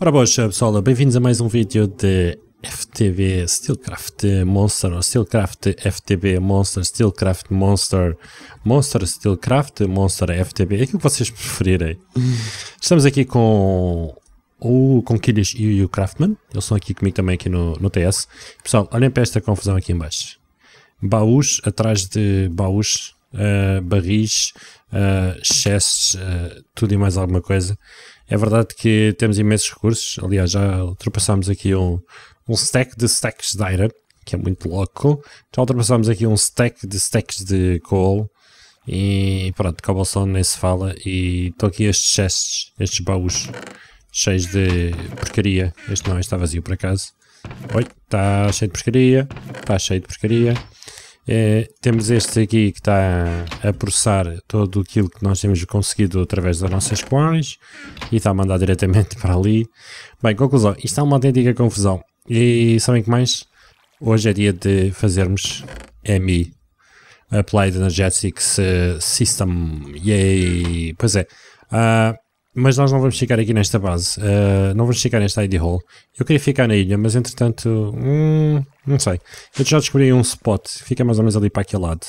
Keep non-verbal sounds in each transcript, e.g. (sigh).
Ora boas pessoal, bem-vindos a mais um vídeo de FTB Steelcraft Monster ou Steelcraft FTB Monster, Steelcraft Monster, Monster Steelcraft, Monster FTB, aquilo que vocês preferirem. Estamos aqui com o Conquilhas e o Craftman, eles são aqui comigo também aqui no, no TS. Pessoal, olhem para esta confusão aqui em baixo. Baús, atrás de baús, uh, barris, uh, chests, uh, tudo e mais alguma coisa. É verdade que temos imensos recursos, aliás, já ultrapassámos aqui um, um stack de stacks de Iron, que é muito louco. Já ultrapassámos aqui um stack de stacks de coal. E pronto, cobblestone nem se fala. E estão aqui estes chests, estes baús cheios de porcaria. Este não, este está vazio por acaso. Oi, está cheio de porcaria, está cheio de porcaria. É, temos este aqui que está a processar todo aquilo que nós temos conseguido através das nossas queries e está a mandar diretamente (laughs) para ali. Bem, conclusão, isto é uma autêntica confusão. E sabem que mais? Hoje é dia de fazermos MI, Applied Energetics eh, System. Yay! Pois é, uh, mas nós não vamos ficar aqui nesta base, uh, não vamos ficar nesta ID Hall. Eu queria ficar na ilha, mas entretanto, hum, não sei. Eu já descobri um spot, fica mais ou menos ali para aquele lado.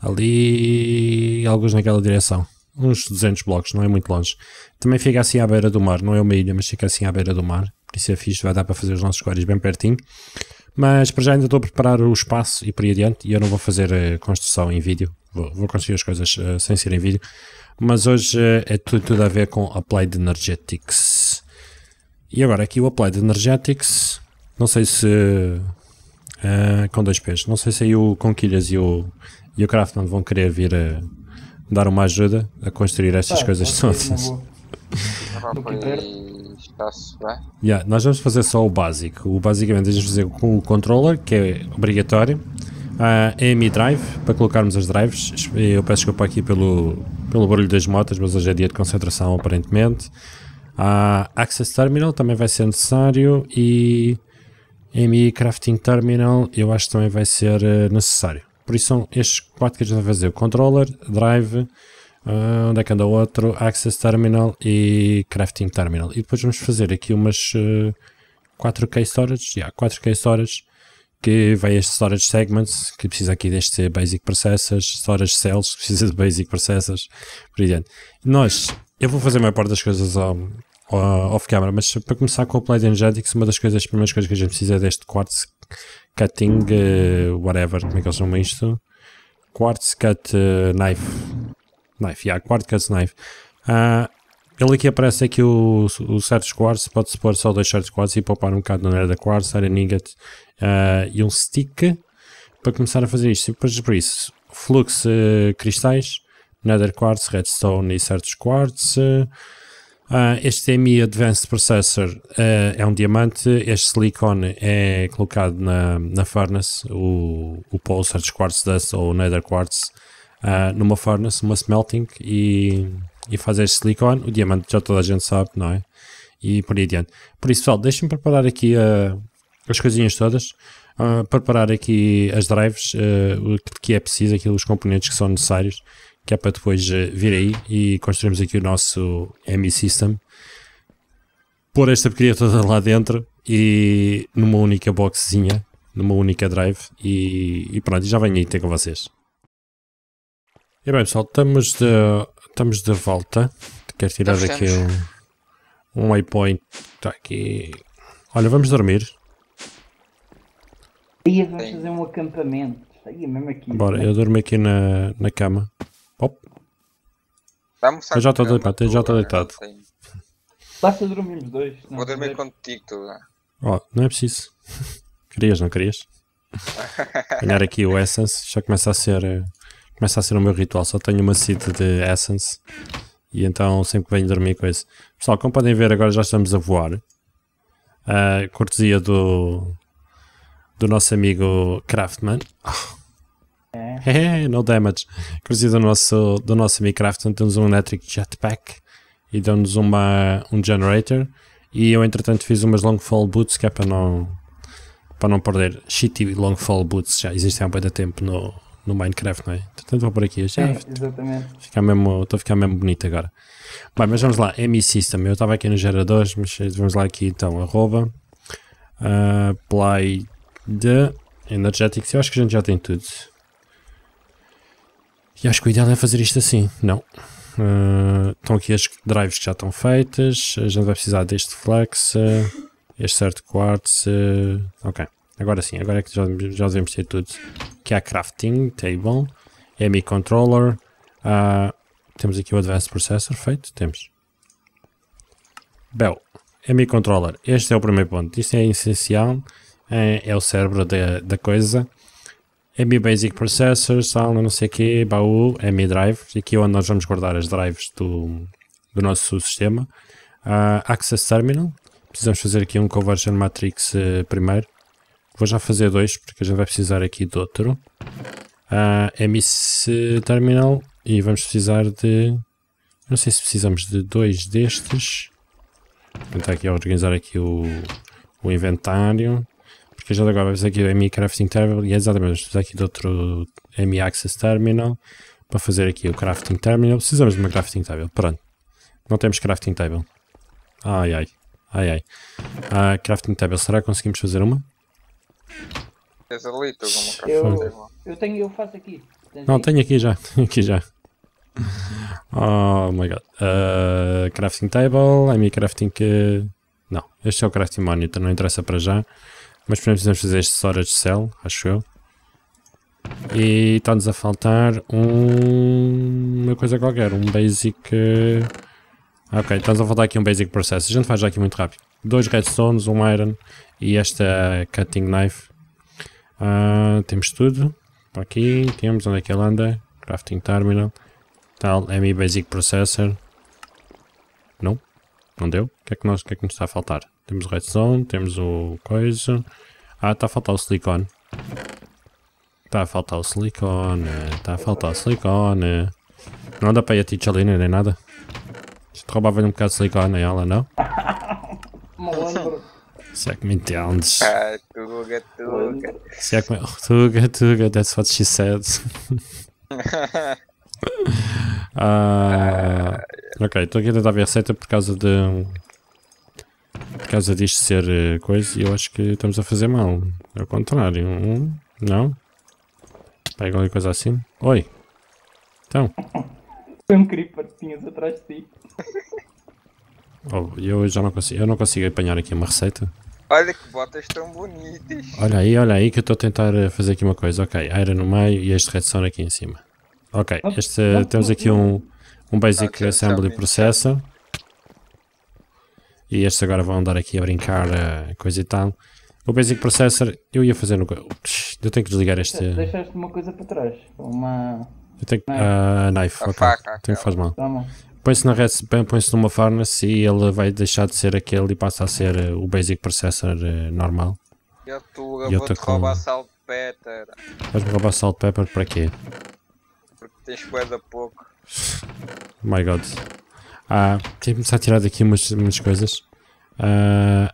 Ali, alguns naquela direção. Uns 200 blocos, não é muito longe. Também fica assim à beira do mar, não é uma ilha, mas fica assim à beira do mar. Por isso é fixe, vai dar para fazer os nossos quartos bem pertinho. Mas para já ainda estou a preparar o espaço e por aí adiante, e eu não vou fazer eh, construção em vídeo, vou, vou conseguir as coisas uh, sem ser em vídeo. Mas hoje uh, é tudo, tudo, a ver com Applied Energetics. E agora aqui o Applied Energetics, não sei se. Uh, com dois pés, não sei se aí o Conquilhas e o, e o Craftman vão querer vir dar uma ajuda a construir estas ah, coisas todas. É? yeah, nós vamos fazer só o básico. O basicamente é vamos fazer com o controller, que é obrigatório. Ah, a EMI Drive para colocarmos as drives. Eu peço desculpa aqui pelo, pelo barulho das motas, mas hoje é dia de concentração aparentemente. A Access Terminal também vai ser necessário e AMI Crafting Terminal eu acho que também vai ser ah, necessário. Por isso são estes quatro que a gente vai fazer. Controller, Drive, ah, onde é que anda o outro? Access Terminal e Crafting Terminal. E depois vamos fazer aqui umas 4K Storage, yeah, 4K Storage que vai este storage segments, que precisa aqui deste basic processors, storage cells, (laughs) que precisa de basic processors, por aí Nós, eu vou fazer a maior parte das coisas ao, ao off camera, mas para começar com o Applied Energetics, uma das coisas, as primeiras coisas que a gente precisa é deste quartz cutting, uh, whatever, como é que eles chamam isto? Quartz cut uh, knife. Knife, yeah, quartz cut knife. Uh, ele aqui aparece aqui o, o set quartz, pode-se pôr só dois certos quartz e poupar um bocado na nether quartz, área nugget uh, e um stick para começar a fazer isto. Depois por isso, fluxo uh, eh, cristais, nether quartz, redstone e certos quartz. Uh, eh, este DMI Advanced Processor uh, é um diamante, este silicone é colocado na, na furnace, o, o pole, certos quartz dust ou nether quartz, numa furnace, uma smelting e e fazer silicone, o diamante já toda a gente sabe, não é? E por aí adiante. Por isso, pessoal, deixem-me preparar aqui uh, as coisinhas todas, uh, preparar aqui as drives, eh, o que é preciso, aqueles componentes que são necessários, que é para depois vir aí e construirmos aqui o nosso ME System. Pôr esta pequena toda lá dentro e numa única boxinha numa única drive e, e pronto, já venho aí ter com vocês. E bem pessoal, estamos de, estamos de volta. Quero tirar Nós aqui um, um waypoint. Está aqui. Olha, vamos dormir. Aí vamos fazer um acampamento. Aí mesmo aqui. Bora, né? eu durmo aqui na, na cama. Op. Eu já estou deitado, eu já estou deitado. Basta dormir os dois. Não Vou dormir contigo, tu. Oh, não é preciso. (laughs) querias, não querias? (laughs) Ganhar aqui o Essence já começa a ser eh, Começa a ser o meu ritual, só tenho uma seed de essence. E então sempre que venho dormir com isso. Pessoal, como podem ver agora já estamos a voar. Uh, cortesia do, do nosso amigo Craftman. É. (laughs) é. no damage. Cortesia do nosso, do nosso amigo Craftman. Temos um electric jetpack e damos nos uma, um generator. E eu entretanto fiz umas long fall boots que é para não, para não perder. Shitty long fall boots já existem há muito tempo no, no Minecraft, não é? Portanto, vou por aqui. Já é, exatamente. fica mesmo, estou a ficar mesmo bonito agora. Bem, mas vamos lá, ME-System. Eu estava aqui nos geradores, mas eh, vamos lá aqui então, arroba, uh, play de Energetics. Eu acho que a gente já tem tudo. E acho que o ideal é fazer isto assim, não. Uh, estão aqui as drives que já estão feitas. A gente vai precisar deste flex, este certo quartz. Uh, ok. Agora sim, agora é que já, já devemos ter tudo. Que é a crafting, table, ME controller. Uh, temos aqui o advanced processor feito, temos. Bel, ME controller, este é o primeiro ponto. Isto é essencial, é, é o cérebro da, da coisa. ME basic processor, sal, não sei o que, baú, ME drive. Aqui é onde nós vamos guardar as drives do, do nosso sistema. Uh, access terminal, precisamos fazer aqui um conversion matrix uh, primeiro Vou já fazer dois, porque já vai precisar aqui de outro. Ah, MC Terminal. E vamos precisar de... Não sei se precisamos de dois destes. Vou tentar aqui organizar aqui o, o inventário. Porque já agora vamos aqui o MI Crafting Terminal. E é exatamente, vamos precisar aqui de outro MI Access Terminal. Para fazer aqui o Crafting Terminal. Precisamos de uma Crafting Table. Pronto. Não temos Crafting Table. Ai ai. Ai ai. Ah, crafting Table. Será que conseguimos fazer uma? Tens ali Eu, eu tenho, eu faço aqui. Tens não, aí? tenho aqui já, (laughs) aqui já. Oh my god. Uh, crafting table, I'm crafting que. Não, este é o crafting monitor, não interessa para já. Mas precisamos fazer horas de cell, acho eu. E está-nos a faltar um... uma coisa qualquer, um basic. Uh, ok, está-nos a faltar aqui um basic process. A gente faz já aqui muito rápido dois redstones, um iron e esta cutting knife. Uh, temos tudo. Tá aqui temos onde é que ela anda. Crafting terminal. Tal ME Basic Processor. Não, não deu. O que é que, nós, que, é que nos está a faltar? Temos o redstone, temos o coisa. Ah, está a faltar o silicone. Está a faltar o silicone, está a faltar o silicone. Não dá para ir a tijalina nem nada. Isto roubava-lhe um bocado de silicone a ela, não? (laughs) Malandro. Se é que me entendes. Ah, tuga, tuga. Se é que me... Tuga, tuga, that's what she said. (laughs) ah, ok, estou aqui a tentar ver a receita por causa de... Por causa disto ser eh, coisa, e eu acho que estamos a fazer mal. Ao contrário. Um, não? Pega alguma coisa assim. Oi! Então. (laughs) Foi um creeper que tinhas atrás de ti. (laughs) Oh, eu já não consigo, eu não consigo apanhar aqui uma receita. Olha que botas tão bonitas. Olha aí, olha aí que eu estou a tentar eh, fazer aqui uma coisa. Ok, era no meio e este redstone aqui em cima. Ok, este, eh, temos aqui um, um basic assembly processor. E estes agora vão andar aqui a brincar, uh, coisa e tal. O Basic Processor, eu ia fazer no. Eu tenho que desligar este. Deixaste uma coisa para trás. Uma. Eu tenho que. Uh, knife, a ok. Faca, que faz mal. Toma põe-se na rede, põe-se numa furnace e ele vai deixar de ser aquele e passa a ser eh, o basic processor eh, normal. Eu tu, eu, vou-te com... roubar salt pepper. Vais-me roubar salt pepper para quê? Porque tens coisa pouco. Oh my god. Ah, tenho que começar a tirar daqui umas, umas coisas. Ah,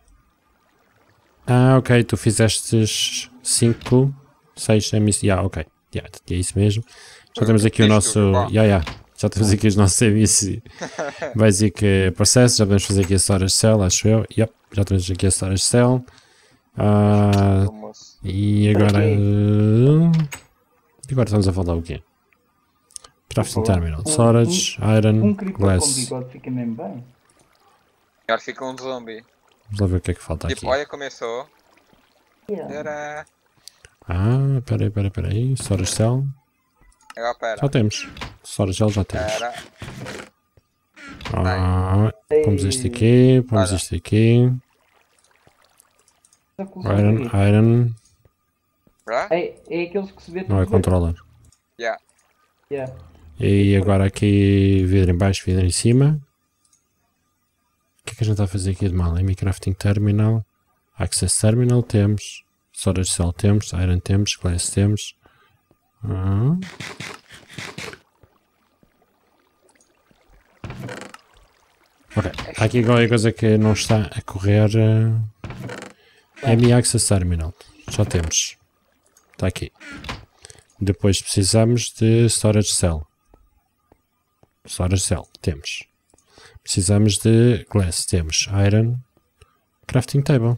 ah, ok, tu fizestes 5, 6 emissões. isso. Yeah, ok, yeah, é isso mesmo. Já temos aqui o nosso. Yeah, yeah. Já temos aqui os nossos serviços basic (laughs) é processo Já podemos fazer aqui as horas de cell, acho eu. Yep, já temos aqui as horas de cell. Uh, e agora. agora estamos a faltar o quê? Crafting Terminal, Storage, um, Iron, um Glass. fica mesmo bem. Agora fica um zombie. Vamos lá ver o que é que falta tipo, aqui. olha, começou. Yeah. Ah, peraí, peraí, peraí. Storage Cell. Agora pera. Já temos. gel já temos. Pera. Ah, pomos este aqui, pomos este aqui. Iron, iron. É, é aqueles que se vê Não é controller. Yeah. Yeah. E agora aqui vidro em baixo, vidro em cima. O que é que a gente está a fazer aqui de mal? Minecrafting Terminal, Access Terminal temos, Storage Cell temos, Iron temos, Glass temos, Hum. Ok, aqui há aqui coisa que não está a correr. Uh, eh, minha Access Terminal. Já temos. Está aqui. Depois precisamos de Storage Cell. Storage Cell. Temos. Precisamos de Glass. Temos Iron. Crafting Table.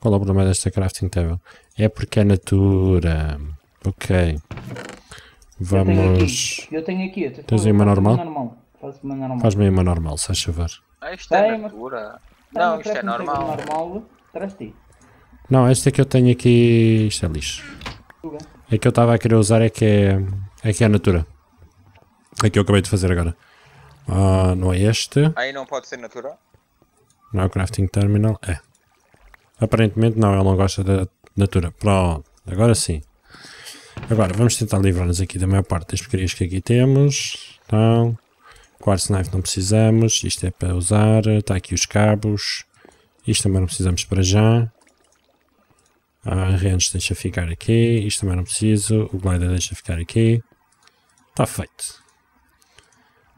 Qual é o problema desta Crafting Table? É porque a é natura... Ok. Vamos. Eu tenho aqui. Eu tenho aqui. Tens aí uma normal? Faz-me uma normal. uma normal, se faz favor. Ah, isto é natura. Não, não isto é normal. normal. Traz ti. Não, é que eu tenho aqui. Isto é lixo. É que eu estava a querer usar é que é. É que é a natura. É que eu acabei de fazer agora. Uh, não é este. Aí não pode ser natura? Não é o crafting terminal? É. Aparentemente não, ele não gosta da natura. Pronto, agora sim. Agora, vamos tentar livrar-nos aqui da maior parte das porcarias que aqui temos. Então, quartzo knife não precisamos, isto é para usar, está aqui os cabos. Isto também não precisamos para já. A range deixa ficar aqui, isto também não preciso, o glider deixa ficar aqui. Está feito.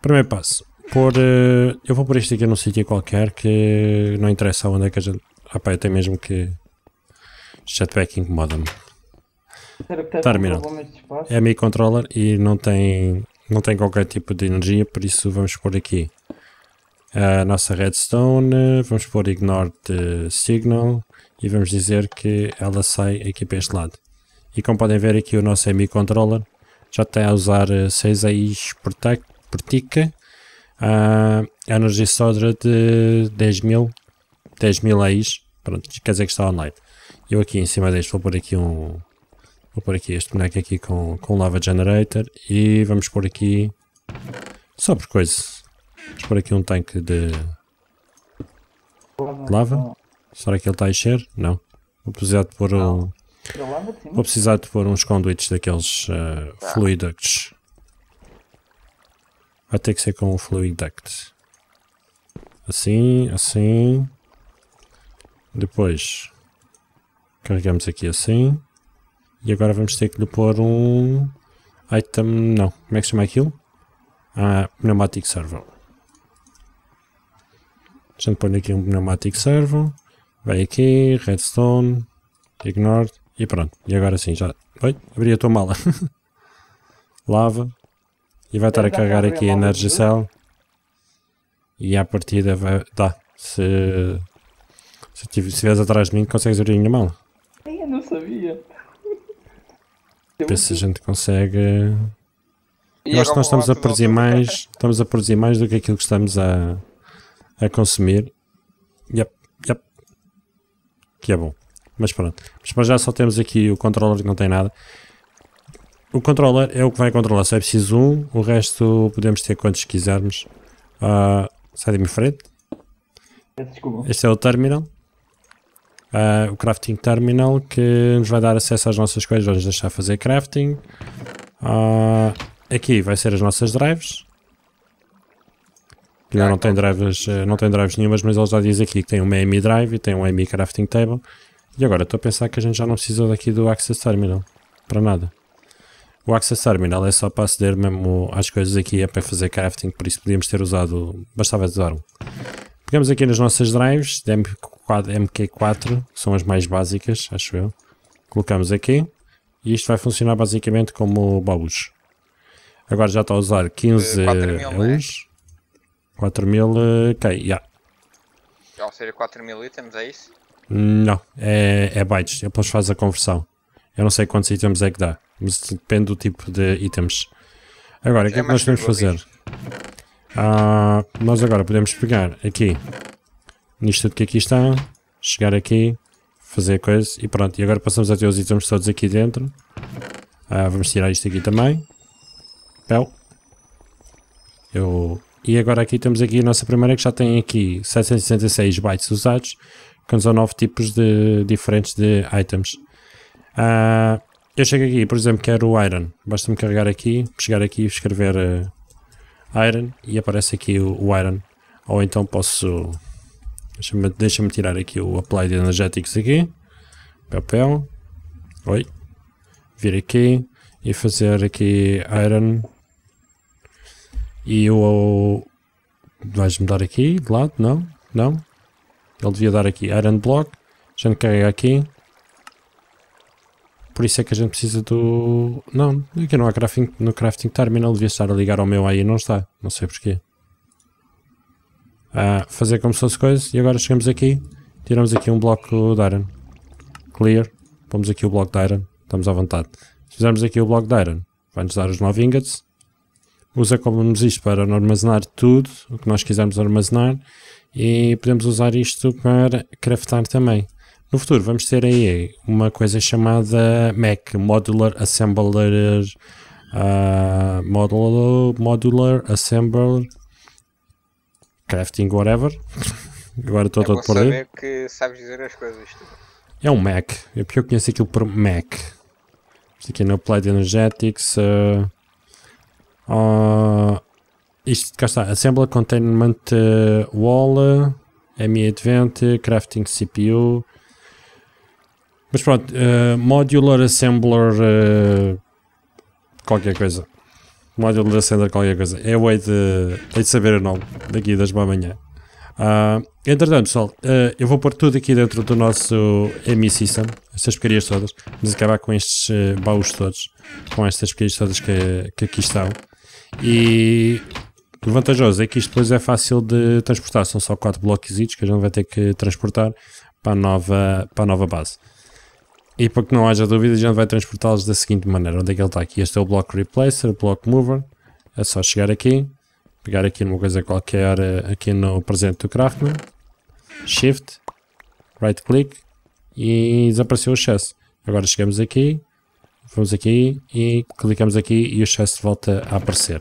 Primeiro passo, por, eh, eu vou pôr isto aqui num sítio qualquer que não interessa onde é que a gente... Rapaz, ah até mesmo que jetpack incomoda-me. Terminal. É mi-controller e não tem, não tem qualquer tipo de energia, por isso vamos pôr aqui a nossa redstone, vamos pôr ignore de signal e vamos dizer que ela sai aqui para este lado. E como podem ver aqui o nosso mi controller já está a usar 6 eh, AIs por, por tica, ah, a uh, energy soda de 10.000 10 AIs, pronto, quer dizer que está online. Eu aqui em cima deste vou pôr aqui um Vou pôr aqui este boneco aqui com, com Lava Generator e vamos pôr aqui, só por coisa, vamos pôr aqui um tanque de lava. Será que ele está a encher? Não. Vou precisar de pôr um... Vou precisar de pôr uns conduitos daqueles uh, eh, fluiducts. Vai ter que ser com o fluiduct. Assim, assim. Depois carregamos aqui assim. E agora vamos ter que lhe pôr um item, não, como é que se chama aquilo? Ah, Pneumatic Servo. Deixa-me pôr aqui um Pneumatic Servo, vai aqui, Redstone, Ignored, e pronto. E agora sim, já, oi, abri a tua mala. (laughs) Lava, e vai estar a carregar aqui a Energy Cell. E à partida vai, dá, se, se estiveres atrás de mim consegues abrir a minha mala. Eu não sabia ver se a gente consegue. E Eu acho que nós estamos a produzir mais, estamos a produzir mais do que aquilo que estamos a, a consumir. Yep, yep. Que é bom. Mas pronto. Mas já só temos aqui o controller que não tem nada. O controller é o que vai controlar, só é preciso um, o resto podemos ter quantos quisermos. Uh, sai da minha frente. Desculpa. Este é o terminal uh, o Crafting Terminal, que nos vai dar acesso às nossas coisas, vamos deixar fazer crafting. Uh, aqui vai ser as nossas drives. Já não tem drives, ah, não tem drives nenhumas, mas ele já diz aqui que tem uma AMI Drive e tem um AMI Crafting Table. E agora estou a pensar que a gente já não precisa daqui do Access Terminal, para nada. O Access Terminal é só para aceder mesmo às coisas aqui, é para fazer crafting, por isso podíamos ter usado, bastava usar um. Pegamos aqui nas nossas drives, MQ4, que são as mais básicas, acho eu. Colocamos aqui e isto vai funcionar basicamente como baús. Agora já está a usar 15 baús. 4000, ok, yeah. já. Ou seja, 4000 itens, é isso? Não, é, é bytes, depois faz a conversão. Eu não sei quantos itens é que dá, mas depende do tipo de itens. Agora, o que é, é que nós temos que fazer? Ah, nós agora podemos pegar aqui nisto tudo que aqui está, chegar aqui, fazer coisas e pronto. E agora passamos a ter os itens todos aqui dentro. Ah, vamos tirar isto aqui também. Pel. Eu... E agora aqui temos aqui a nossa primeira que já tem aqui 766 bytes usados com 19 tipos de, diferentes de items. Ah, eu chego aqui, por exemplo, quero o Iron. Basta-me carregar aqui, chegar aqui e escrever uh, Iron e aparece aqui o, o Iron. Ou então posso Deixa-me deixa tirar aqui o Applied Energetics aqui. Papel. Oi. Vir aqui e fazer aqui Iron. E o... Vais mudar aqui, de lado? Não? Não? Ele devia dar aqui Iron Block. A gente carrega aqui. Por isso é que a gente precisa do... Não, aqui não há crafting, no crafting terminal. Devia estar a ligar ao meu aí não está. Não sei porquê a fazer como se fosse coisa e agora chegamos aqui, tiramos aqui um bloco de iron. Clear, pomos aqui o bloco de iron, estamos à vontade. Se fizermos aqui o bloco de iron, vai-nos dar os 9 ingots. Usa como isto para armazenar tudo o que nós quisermos armazenar e podemos usar isto para craftar também. No futuro vamos ter aí uma coisa chamada MAC, Modular Assembler, uh, Modular, Modular Assembler crafting whatever. Agora estou é todo por saber que sabes dizer as coisas. Tu. É um Mac. É porque eu conheço aquilo por Mac. Isto aqui é no Applied Energetics. Uh, uh, isto cá está. Assembler Containment eh, Wall. Eh, ME20. Crafting CPU. Mas pronto. modular Assembler. qualquer coisa de Alexander qualquer coisa. É o de, de saber o nome daqui das uma manhã. Uh, entretanto, pessoal, uh, eu vou pôr tudo aqui dentro do nosso ME System, estas porcarias todas. Vamos acabar com estes uh, baús todos, com estas porcarias todas que, que aqui estão. E o vantajoso é que isto depois é fácil de transportar, são só 4 bloquezitos que a gente vai ter que transportar para a nova, para a nova base. E para que não haja dúvida, a gente vai transportá-los da seguinte maneira. Onde é que ele está aqui? Este é o Block Replacer, Block Mover. É só chegar aqui, pegar aqui numa coisa qualquer, eh, aqui no presente do Craftman. Shift, right click e desapareceu o excesso. Agora chegamos aqui, vamos aqui e clicamos aqui e o excesso volta a aparecer.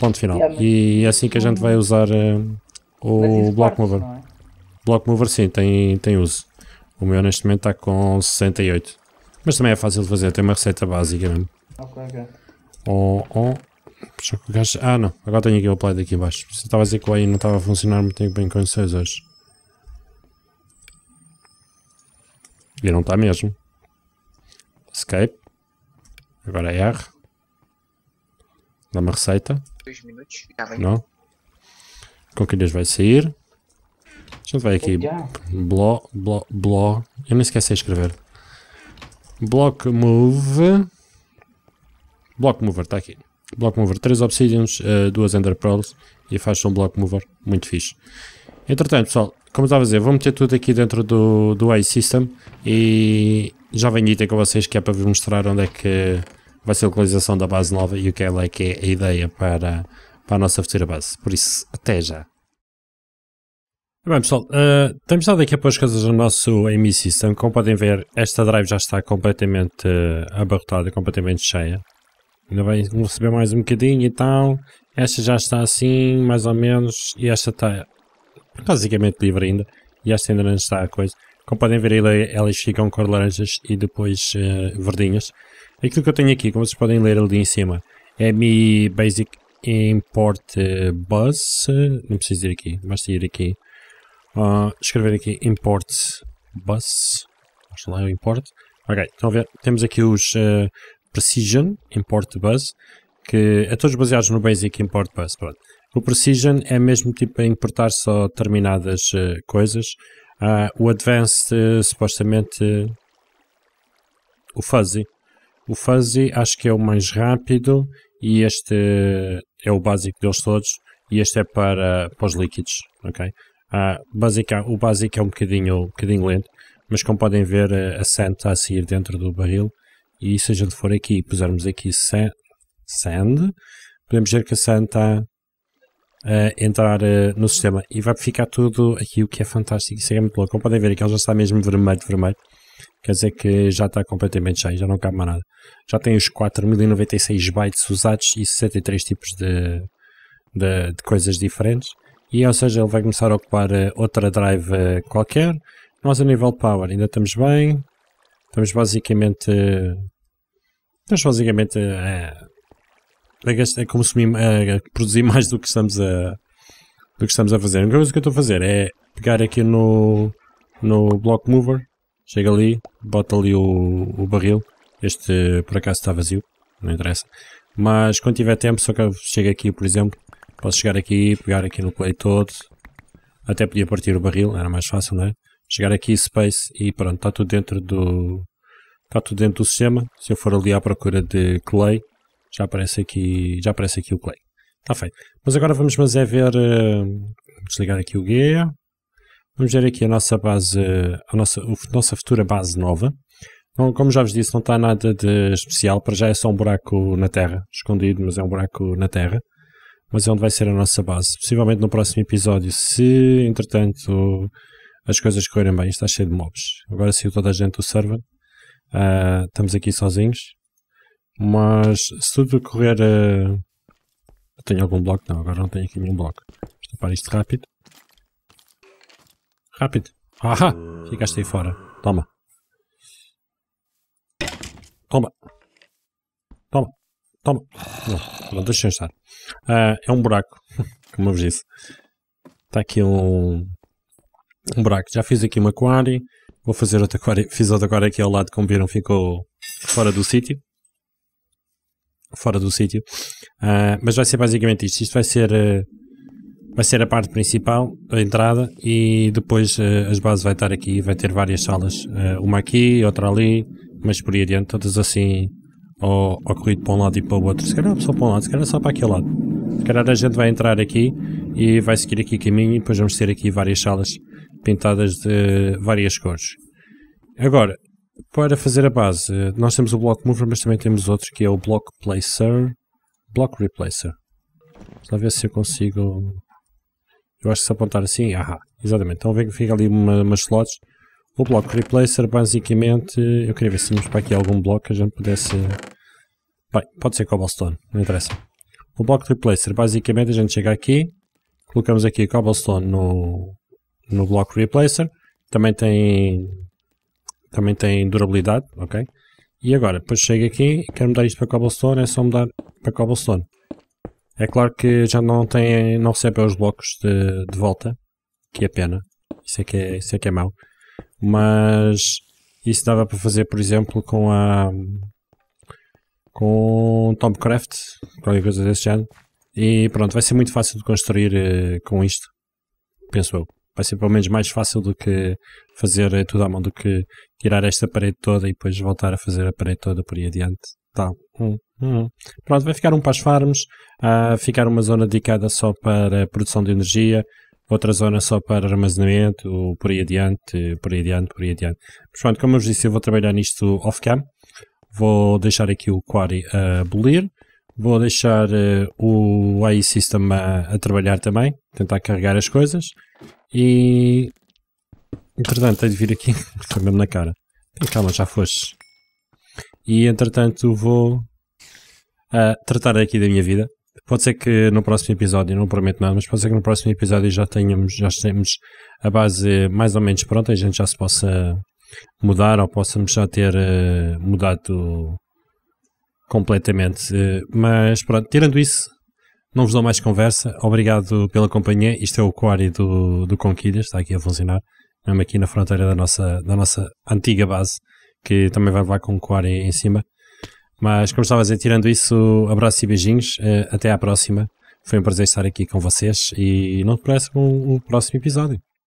Ponto final. E é assim que a gente vai usar uh, o Block Mover. É? Block Mover sim, tem, tem uso. O meu neste momento está com 68. Mas também é fácil de fazer, tem uma receita básica mesmo. É? Ok, ok. Oh, oh. Ah, não. Agora tenho aqui o play daqui embaixo Você estava a dizer que o AI não estava a funcionar muito bem com os hoje. E não está mesmo. Escape. Agora é R. Dá uma receita. 2 minutos. Tá não. Com que vai sair. A gente vai aqui. Blo, blo, blo. Eu nem esqueci de escrever. Block move. Block mover, está aqui. Block mover, 3 obsidians, 2 eh, ender pearls e faz um block mover. Muito fixe. Entretanto, pessoal, como estava a dizer, vou meter tudo aqui dentro do, do AI System e já venho item com vocês que é para vos mostrar onde é que vai ser a localização da base nova e o que é, que é a ideia para, para a nossa futura base. Por isso, até já. Bem pessoal, uh, temos dado aqui a pôr as coisas no nosso AMI System, como podem ver esta drive já está completamente uh, abarrotada, completamente cheia. Ainda vai receber mais um bocadinho e tal, esta já está assim, mais ou menos, e esta está basicamente livre ainda, e esta ainda não está a coisa. Como podem ver é, elas ficam cor laranjas e depois uh, verdinhas. Aquilo que eu tenho aqui, como vocês podem ler ali em cima, é Mi Basic Import Bus, não preciso ir aqui, basta ir aqui uh, escrever aqui import bus, acho lá eu import, ok, então temos aqui os uh, precision import bus, que é todos baseados no basic import bus, pronto. O precision é mesmo tipo importar só determinadas uh, coisas, o advanced supostamente o fuzzy, o fuzzy acho que é o mais rápido e este é o básico deles todos e este é para, para os líquidos, ok? Ah, basic, o básico é um bocadinho, um bocadinho lento, mas como podem ver, a sand está a sair dentro do barril. E se a gente for aqui e pusermos aqui sand, podemos ver que a sand está a entrar eh, no sistema e vai ficar tudo aqui, o que é fantástico. Isso é muito louco. Como podem ver, aqui ele já está mesmo vermelho, vermelho. Quer dizer que já está completamente cheio, já não cabe mais nada. Já tem os 4096 bytes usados e 63 tipos de, de, de coisas diferentes e ou seja, ele vai começar a ocupar eh, outra drive eh, qualquer. Nós a nível de power ainda estamos bem, estamos basicamente, eh, estamos basicamente a, a, gastar, a consumir, a produzir (laughs) mais do que estamos a, do que estamos a fazer. A única coisa que eu estou a fazer é pegar aqui no, no block mover, chega ali, bota ali o, o barril, este por acaso está vazio, não interessa. Mas quando tiver tempo, só que eu chego aqui, por exemplo, Posso chegar aqui, pegar aqui no play todo. Até podia partir o barril, era mais fácil, não é? Chegar aqui, space, e pronto, está tudo dentro do... Está tudo dentro do sistema. Se eu for ali à procura de clay, já aparece aqui, já aparece aqui o clay. Está feito. Mas agora vamos mas é ver... Uh, desligar aqui o guia. Vamos ver aqui a nossa base, a nossa, a nossa futura base nova. como já vos disse, não está nada de especial. Para já é só um buraco na terra, escondido, mas é um buraco na terra mas é onde vai ser a nossa base. Possivelmente no próximo episódio, se entretanto as coisas correrem bem, está cheio de mobs. Agora saiu toda a gente do server, uh, estamos aqui sozinhos, mas se tudo correr. Uh, ah, eu tenho algum bloco? Não, agora não tenho aqui nenhum bloco. Vou para isto rápido. Rápido. Ahá! Ficaste aí fora. Toma. Toma. Toma. Não, não deixem estar. Ah, é um buraco, (laughs) como eu vos disse. Está aqui um, um buraco. Já fiz aqui uma quarry. Vou fazer outra quarry. Fiz outra quarry aqui ao lado, como viram, ficou fora do sítio. Fora do sítio. Ah, mas vai ser basicamente isto. Isto vai ser... Ah, vai ser a parte principal, a entrada, e depois as bases vai estar aqui, vai ter várias salas, uma aqui, outra ali, mas por aí adiante, todas assim ou, ou corrido para um lado e para o outro. Se calhar só para um lado, se calhar só para aquele lado. Se calhar a gente vai entrar aqui e vai seguir aqui caminho e depois vamos ter aqui várias salas pintadas de várias cores. Agora, para fazer a base, nós temos o block mover, mas também temos outro que é o block placer, block replacer. Só ver se eu consigo... Eu acho que se apontar assim, ahá, exatamente. Então vem que fica ali uma, umas slots o bloco replacer basicamente, eu queria ver se tínhamos para aqui algum bloco que a gente pudesse... Bem, pode ser cobblestone, não interessa. O bloco replacer basicamente a gente chega aqui, colocamos aqui cobblestone no, no bloco replacer, também tem, também tem durabilidade, ok? E agora, depois chego aqui, quero mudar isto para cobblestone, é só mudar para cobblestone. É claro que já não tem, não recebe os blocos de, de volta, que é pena, isso é que é, isso é, que é mau mas isso dava para fazer, por exemplo, com a com Tomcraft, qualquer coisa desse género. E pronto, vai ser muito fácil de construir uh, com isto, penso eu. Vai ser pelo menos mais fácil do que fazer eh, tudo à mão, do que tirar esta parede toda e depois voltar a fazer a parede toda por aí adiante. Tal. Tá, hum, hum. Pronto, vai ficar um para as farms, uh, ficar uma zona dedicada só para produção de energia, outra zona só para armazenamento, por aí adiante, por aí adiante, por aí adiante. Mas pronto, como eu vos disse, eu vou trabalhar nisto off-cam. Vou deixar aqui o Quarry a bolir. Vou deixar uh, o AI System a, a, trabalhar também, tentar carregar as coisas. E. Entretanto, tenho de vir aqui, (laughs) estou mesmo na cara. Calma, já foste. E entretanto, vou uh, tratar aqui da minha vida. Pode ser que no próximo episódio, não prometo nada, mas pode ser que no próximo episódio já tenhamos, já temos a base mais ou menos pronta e a gente já se possa mudar ou possamos já ter uh, mudado completamente. Uh, mas pronto, tirando isso, não vos dou mais conversa. Obrigado pela companhia. Isto é o Quarry do, do Conquilhas, está aqui a funcionar, mesmo aqui na fronteira da nossa, da nossa antiga base, que também vai levar com o Quarry em cima. Mas, como estava a dizer, tirando isso, abraços e beijinhos. Eh, até à próxima. Foi um prazer estar aqui com vocês e não te com o próximo episódio.